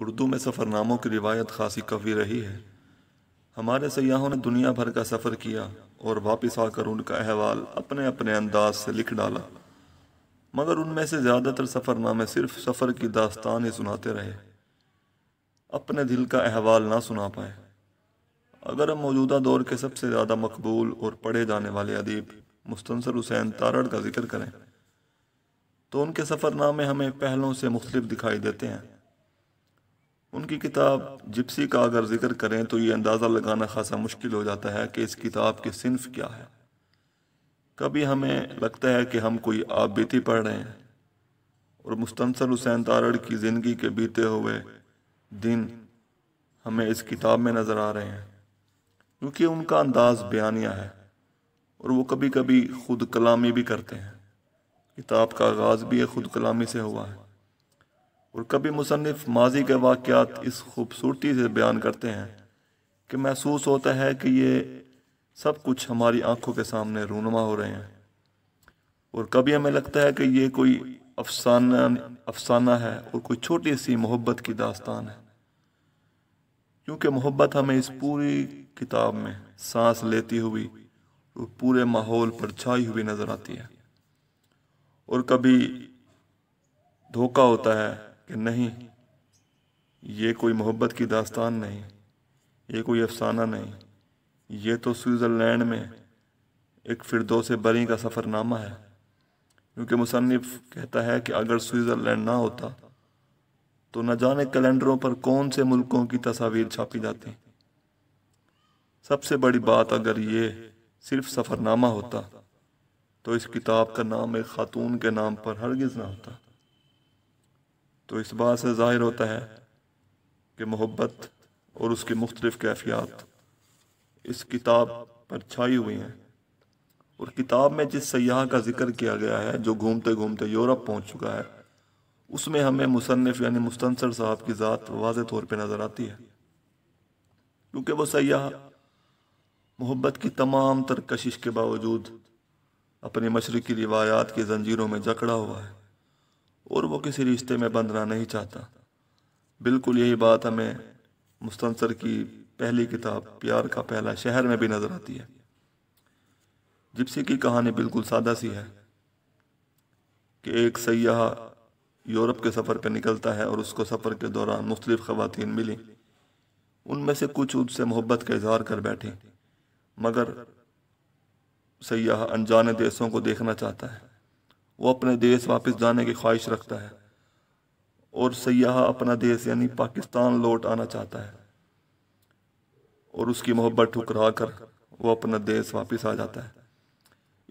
उर्दू में सफ़रनामों की रिवायत खासी कवी रही है हमारे सयाहों ने दुनिया भर का सफ़र किया और वापस आकर उनका अहवाल अपने अपने अंदाज से लिख डाला मगर उनमें से ज़्यादातर सफ़रनामे सिर्फ सफ़र की दास्तान ही सुनाते रहे अपने दिल का अहवाल ना सुना पाए अगर हम मौजूदा दौर के सबसे ज़्यादा मकबूल और पढ़े जाने वाले अदीब मुस्तंसर हुसैन तारड़ का जिक्र करें तो उनके सफ़रनामे हमें पहलों से मुख्तलिफ दिखाई देते हैं उनकी किताब जिप्सी का अगर जिक्र करें तो ये अंदाज़ा लगाना खासा मुश्किल हो जाता है कि इस किताब के सिंफ क्या है कभी हमें लगता है कि हम कोई आप बीती पढ़ रहे हैं और मुस्तसर हुसैन तारड़ की ज़िंदगी के बीते हुए दिन हमें इस किताब में नज़र आ रहे हैं क्योंकि उनका अंदाज़ बयानिया है और वो कभी कभी खुद कलामी भी करते हैं किताब का आगाज़ भी खुद कलामी से हुआ है और कभी मुसनफ़ माजी के वाक़ात इस खूबसूरती से बयान करते हैं कि महसूस होता है कि ये सब कुछ हमारी आंखों के सामने रूनमा हो रहे हैं और कभी हमें लगता है कि ये कोई अफसाना अफसाना है और कोई छोटी सी मोहब्बत की दास्तान है क्योंकि मोहब्बत हमें इस पूरी किताब में सांस लेती हुई और पूरे माहौल पर छाई हुई नज़र आती है और कभी धोखा होता है कि नहीं ये कोई मोहब्बत की दास्तान नहीं ये कोई अफसाना नहीं ये तो स्विट्ज़रलैंड में एक दो से बरी का सफ़रनामा है क्योंकि मुसनफ़ कहता है कि अगर स्विट्ज़रलैंड ना होता तो न जाने कैलेंडरों पर कौन से मुल्कों की तस्वीर छापी जाती सबसे बड़ी बात अगर ये सिर्फ सफ़रनामा होता तो इस किताब का नाम एक ख़ातून के नाम पर हरगिज़ ना होता तो इस बात से ज़ाहिर होता है कि मोहब्बत और उसकी मुख्तलिफ़ कैफियात इस किताब पर छाई हुई हैं और किताब में जिस सयाह का जिक्र किया गया है जो घूमते घूमते यूरोप पहुँच चुका है उसमें हमें मुसनफ़ यानी मुस्तनसर साहब की ज़ात वाज तौर पर नज़र आती है क्योंकि वो सयाह मोहब्बत की तमाम तर कशिश के बावजूद अपनी मशरक़ी रिवायात की जंजीरों में जकड़ा हुआ है और वो किसी रिश्ते में बंधना नहीं चाहता बिल्कुल यही बात हमें मुस्तंसर की पहली किताब प्यार का पहला शहर में भी नज़र आती है जिप्सी की कहानी बिल्कुल सादा सी है कि एक सयाह यूरोप के सफ़र पर निकलता है और उसको सफ़र के दौरान मुख्तलिफ़ ख़वातीन मिली उनमें से कुछ उससे मोहब्बत का इजहार कर बैठी मगर सयाह अनजाने देशों को देखना चाहता है वो अपने देश वापस जाने की ख्वाहिश रखता है और सयाह अपना देश यानी पाकिस्तान लौट आना चाहता है और उसकी मोहब्बत ठुकरा कर वो अपना देश वापस आ जाता है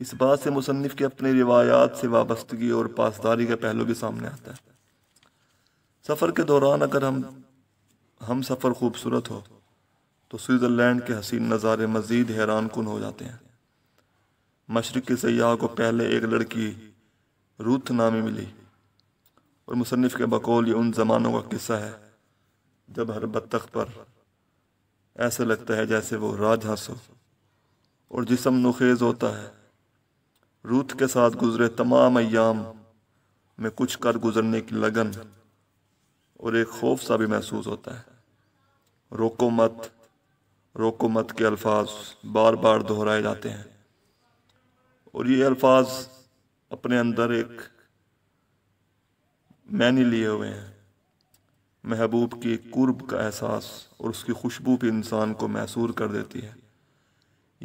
इस बात से मुसनफ़ के अपनी रिवायात से वाबस्तगी और पासदारी का पहलू भी सामने आता है सफ़र के दौरान अगर हम हम सफ़र खूबसूरत हो तो स्विट्ज़रलैंड के हसीन नज़ारे मज़ीद हैरान कन हो जाते हैं मशरक़ के सयाह को पहले एक लड़की रूथ नामी मिली और मुसनफ़ के बकौल ये उन ज़मानों का किस्सा है जब हर बत्तख पर ऐसा लगता है जैसे वो राज हंसो और जिसम नुखेज़ होता है रूथ के साथ गुजरे तमाम अयाम में कुछ कर गुजरने की लगन और एक खौफ सा भी महसूस होता है रोको मत रोको मत के अल्फाज बार बार दोहराए जाते हैं और ये अल्फाज अपने अंदर एक मैनी लिए हुए हैं महबूब की कुर्ब का एहसास और उसकी खुशबू भी इंसान को मैसूर कर देती है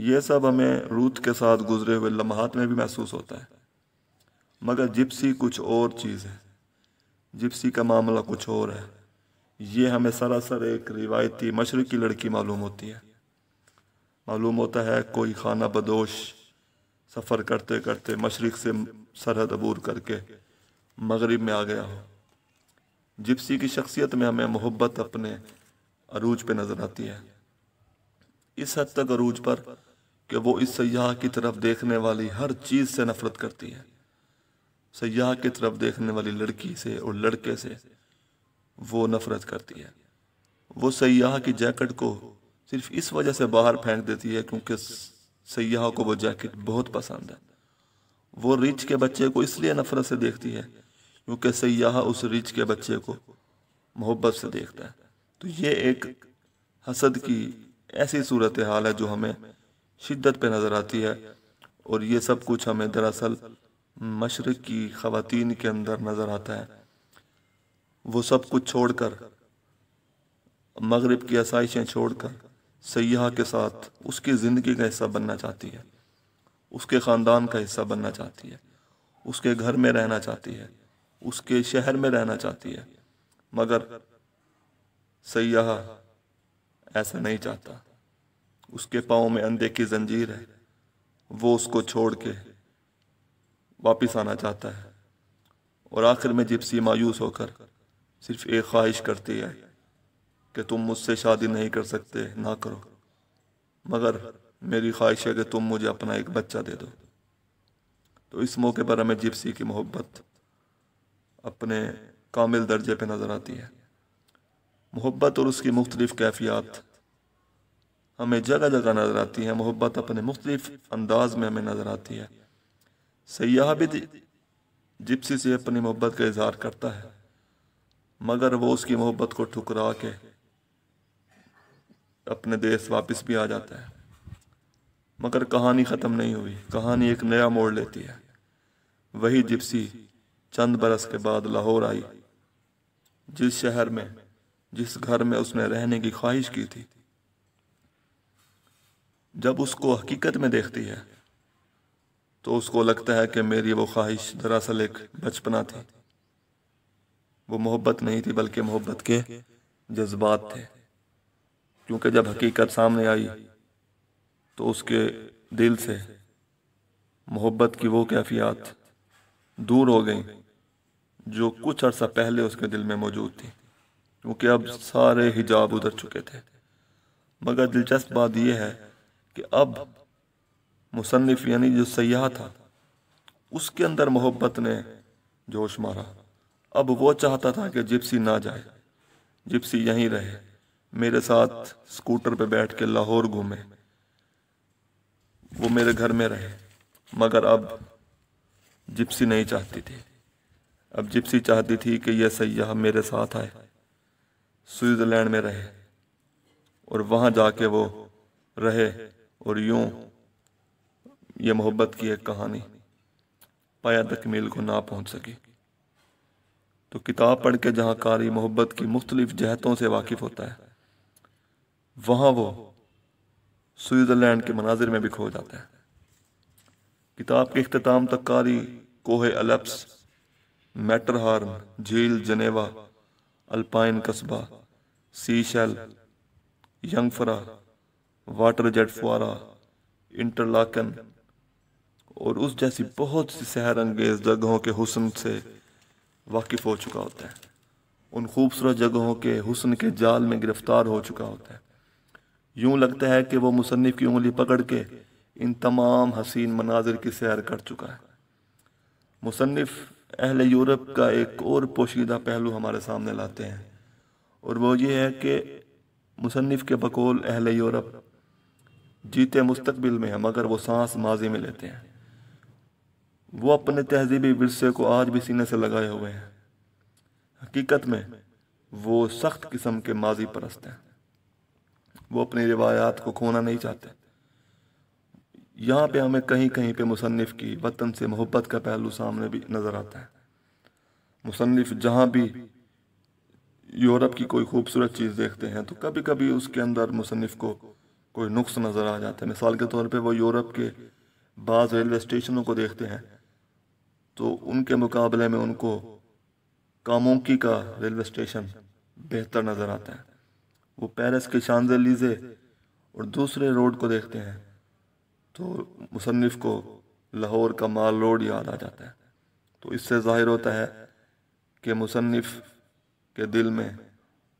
ये सब हमें रूत के साथ गुजरे हुए लम्हात में भी महसूस होता है मगर जिप्सी कुछ और चीज़ है जिप्सी का मामला कुछ और है ये हमें सरासर एक रिवायती मशरक़ी लड़की मालूम होती है मालूम होता है कोई खाना बदोश सफ़र करते करते मशरक़ से सरहद अबूर करके मगरब में आ गया हो जिप्सी की शख्सियत में हमें मोहब्बत अपने अरूज पर नज़र आती है इस हद तक अरूज पर कि वो इस सयाह की तरफ देखने वाली हर चीज़ से नफ़रत करती है सयाह की तरफ देखने वाली लड़की से और लड़के से वो नफ़रत करती है वो सयाह की जैकेट को सिर्फ इस वजह से बाहर फेंक देती है क्योंकि सयाहों को वो जैकेट बहुत पसंद है वो रिच के बच्चे को इसलिए नफरत से देखती है क्योंकि सयाह उस रिच के बच्चे को मोहब्बत से देखता है तो ये एक हसद की ऐसी सूरत हाल है जो हमें शिद्दत पे नज़र आती है और ये सब कुछ हमें दरअसल मशरक़ की ख़वातीन के अंदर नज़र आता है वो सब कुछ छोड़कर मगरब की आसाइशें छोड़कर सयाह के साथ उसकी ज़िंदगी का हिस्सा बनना चाहती है उसके ख़ानदान का हिस्सा बनना चाहती है उसके घर में रहना चाहती है उसके शहर में रहना चाहती है मगर सयाह ऐसा नहीं चाहता उसके पाँव में अंधे की जंजीर है वो उसको छोड़ के वापस आना चाहता है और आखिर में जिप्सी मायूस होकर सिर्फ एक ख्वाहिश करती है कि तुम मुझसे शादी नहीं कर सकते ना करो मगर मेरी ख्वाहिश है कि तुम मुझे अपना एक बच्चा दे दो तो इस मौके पर हमें जिप्सी की मोहब्बत अपने कामिल दर्जे पे नज़र आती है मोहब्बत और उसकी मुख्तलिफ़ कैफियात हमें जगह जगह नज़र आती है मोहब्बत अपने मुख्तलिफ़ अंदाज में हमें नज़र आती है सयाह भी जिप्सी से अपनी मोहब्बत का इजहार करता है मगर वो उसकी मोहब्बत को ठुकरा के अपने देश वापस भी आ जाता है मगर कहानी ख़त्म नहीं हुई कहानी एक नया मोड़ लेती है वही जिप्सी चंद बरस के बाद लाहौर आई जिस शहर में जिस घर में उसने रहने की ख्वाहिश की थी जब उसको हकीकत में देखती है तो उसको लगता है कि मेरी वो ख्वाहिश दरअसल एक बचपना थी वो मोहब्बत नहीं थी बल्कि मोहब्बत के जज्बात थे क्योंकि जब हकीकत सामने आई तो उसके दिल से मोहब्बत की वो कैफियत दूर हो गई जो कुछ अर्सा पहले उसके दिल में मौजूद थी क्योंकि अब सारे हिजाब उधर चुके थे मगर दिलचस्प बात यह है कि अब मुसनफ़ यानी जो सयाह था उसके अंदर मोहब्बत ने जोश मारा अब वो चाहता था कि जिप्सी ना जाए जिप्सी यहीं रहे मेरे साथ स्कूटर पे बैठ के लाहौर घूमे वो मेरे घर में रहे मगर अब जिप्सी नहीं चाहती थी अब जिप्सी चाहती थी कि यह सयाह मेरे साथ आए स्विट्ज़रलैंड में रहे और वहाँ जाके वो रहे और यूं ये मोहब्बत की एक कहानी पाया तकमील को ना पहुँच सकी तो किताब पढ़ के जहाँ कारी मोहब्बत की मुख्तलिफ जहतों से वाकिफ़ होता है वहाँ वो स्विट्ज़रलैंड के मनाजिर में भी खो जाता है किताब के अख्ताम तक कारी कोहे अलप्स मेटरहार्न झील जनेवा अल्पाइन कस्बा सीशल यंगफरा वाटर जेट फुआरा इंटरलाकन और उस जैसी बहुत सी सहर अंगेज जगहों के हुसन से वाकिफ़ हो चुका होता है उन खूबसूरत जगहों के हुसन के जाल में गिरफ्तार हो चुका होता है यूं लगता है कि वो मुसनफ़ की उंगली पकड़ के इन तमाम हसीन मनाजिर की सैर कर चुका है मुसनफ़ अहल यूरोप का एक और पोशीदा पहलू हमारे सामने लाते हैं और वो ये है कि मुसनफ़ के बकौल अहल यूरोप जीते मुस्तबिल में है मगर वो सांस माजी में लेते हैं वो अपने तहजीबी वरसे को आज भी सीने से लगाए हुए हैं हकीकत में वो सख्त किस्म के माजी परस्त हैं वो अपनी रिवायात को खोना नहीं चाहते यहाँ पे हमें कहीं कहीं पे मुसनफ़ की वतन से मोहब्बत का पहलू सामने भी नज़र आता है मुसनफ़ जहाँ भी यूरोप की कोई खूबसूरत चीज़ देखते हैं तो कभी कभी उसके अंदर मुसनफ़ को कोई नुक्स नज़र आ जाता है मिसाल के तौर पे वो यूरोप के बाज़ रेलवे स्टेशनों को देखते हैं तो उनके मुकाबले में उनको कामोंकी का रेलवे स्टेशन बेहतर नज़र आता है वो पेरिस के लीजे और दूसरे रोड को देखते हैं तो मुसनफ़ को लाहौर का माल रोड याद आ जाता है तो इससे ज़ाहिर होता है कि मुसनफ़ के दिल में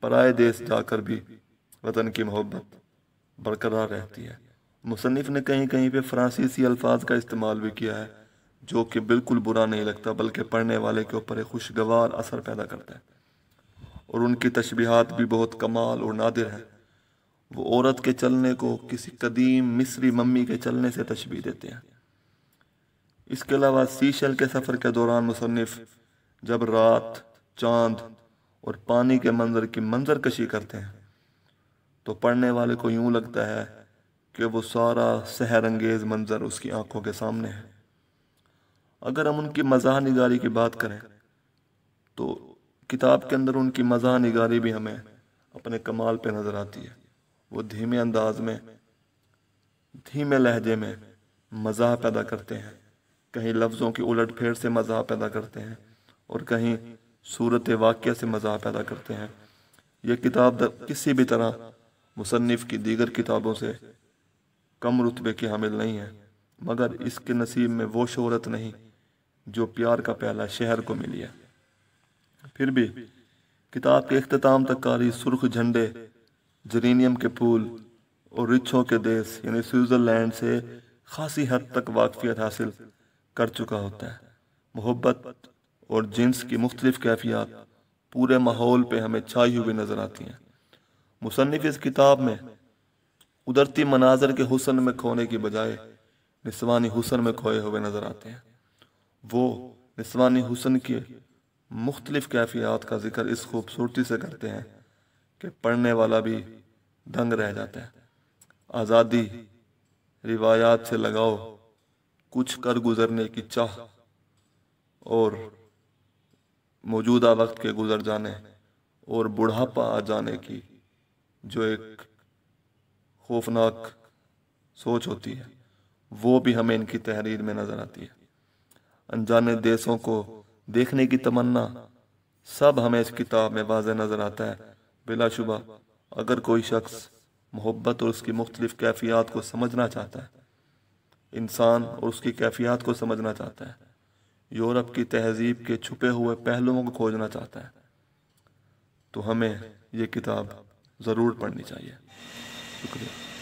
पराए देश जाकर भी वतन की मोहब्बत बरकरार रहती है मुसनफ़ ने कहीं कहीं पे फ्रांसीसी अल्फाज का इस्तेमाल भी किया है जो कि बिल्कुल बुरा नहीं लगता बल्कि पढ़ने वाले के ऊपर एक खुशगवार असर पैदा करता है और उनकी तशबीहात भी बहुत कमाल और नादिर हैं वो औरत के चलने को किसी कदीम मिस्री मम्मी के चलने से तशबी देते हैं इसके अलावा सीशल के सफ़र के दौरान मुसनफ़ जब रात चांद और पानी के मंजर की मंजर कशी करते हैं तो पढ़ने वाले को यूं लगता है कि वो सारा सहर अंगेज मंजर उसकी आंखों के सामने है अगर हम उनकी मजा निगारी की बात करें किताब के अंदर उनकी मज़ा निगारी भी हमें अपने कमाल पे नज़र आती है वो धीमे अंदाज में धीमे लहजे में मज़ा पैदा करते हैं कहीं लफ्ज़ों की उलट फेर से मज़ा पैदा करते हैं और कहीं सूरत वाक़ से मज़ा पैदा करते हैं यह किताब किसी भी तरह मुसनफ़ की दीगर किताबों से कम रुतबे की हामिल नहीं है मगर इसके नसीब में वो शहरत नहीं जो प्यार का पहला शहर को मिली है फिर भी किताब के अख्ताम तक कारी सुर्ख झंडे जरीनियम के फूल और रिछों के देश यानी स्विट्ज़रलैंड से खासी हद तक वाकफियत हासिल कर चुका होता है मोहब्बत और जिन्स की मुख्तलिफ़ कैफियात पूरे माहौल पर हमें छाई हुई नज़र आती हैं मुसनफ़ इस किताब में कुदरती मनाजर के हुसन में खोने की बजाय निस्वानी हुसन में खोए हुए नज़र आते हैं वो निस्वानी हुसन के मुख्तलिफ़ कैफियात का ज़िक्र इस खूबसूरती से करते हैं कि पढ़ने वाला भी दंग रह जाता है आज़ादी रिवायात से लगाओ कुछ कर गुज़रने की चाह और मौजूदा वक्त के गुज़र जाने और बुढ़ापा आ जाने की जो एक खौफनाक सोच होती है वो भी हमें इनकी तहरीर में नज़र आती है अनजाने देशों को देखने की तमन्ना सब हमें इस किताब में वाज नज़र आता है बिलाशुबा अगर कोई शख्स मोहब्बत और उसकी मुख्तलिफ़ कैफियात को समझना चाहता है इंसान और उसकी कैफियात को समझना चाहता है यूरोप की तहजीब के छुपे हुए पहलुओं को खोजना चाहता है तो हमें ये किताब ज़रूर पढ़नी चाहिए शुक्रिया